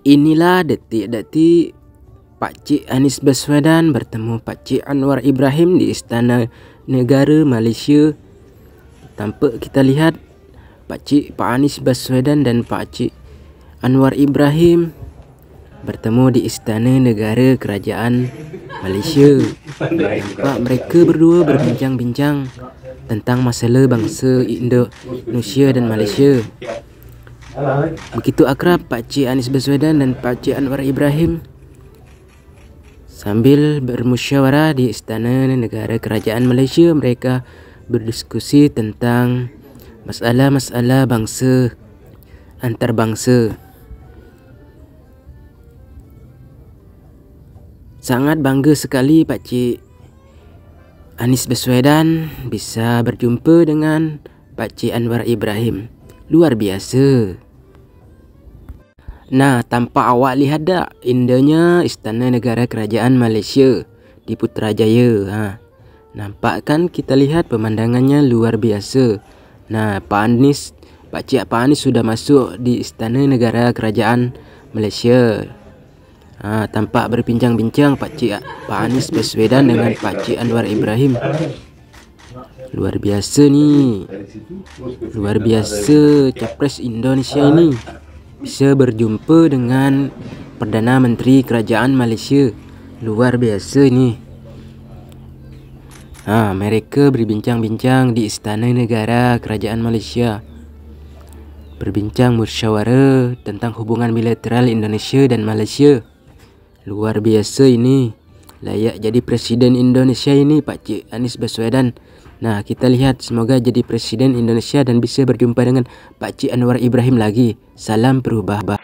Inilah detik-detik Pak Cik Anis Baswedan bertemu Pak Cik Anwar Ibrahim di Istana Negara Malaysia. Tanpa kita lihat Pak Cik Pak Anis Baswedan dan Pak Cik Anwar Ibrahim bertemu di Istana Negara Kerajaan Malaysia. Pak mereka berdua berbincang-bincang tentang masalah bangsa Indonesia dan Malaysia. Begitu akrab Pak Cik Anis Baswedan dan Pak Cik Anwar Ibrahim Sambil bermusyawarah di Istana Negara Kerajaan Malaysia Mereka berdiskusi tentang masalah-masalah bangsa antarbangsa Sangat bangga sekali Pak Cik Anis Baswedan bisa berjumpa dengan Pak Cik Anwar Ibrahim. Luar biasa. Nah, tanpa awak lihat dak, indahnya istana negara kerajaan Malaysia di Putrajaya. Ha. Nampak kan kita lihat pemandangannya luar biasa. Nah, Pak Anis, Pak Cik Pak Anis sudah masuk di istana negara kerajaan Malaysia. Ha, tampak berbincang-bincang Pak Cik Pak Anis Baswedan dengan Pak Cik Anwar Ibrahim. Luar biasa ni. Luar biasa capres Indonesia ini bisa berjumpa dengan Perdana Menteri Kerajaan Malaysia. Luar biasa ni. Ha, mereka berbincang-bincang di Istana Negara Kerajaan Malaysia. Berbincang bersyawara tentang hubungan bilateral Indonesia dan Malaysia. Luar biasa ini. Layak jadi Presiden Indonesia ini Pakcik Anies Baswedan. Nah, kita lihat semoga jadi presiden Indonesia dan bisa berjumpa dengan Pak Cik Anwar Ibrahim lagi. Salam perubahan.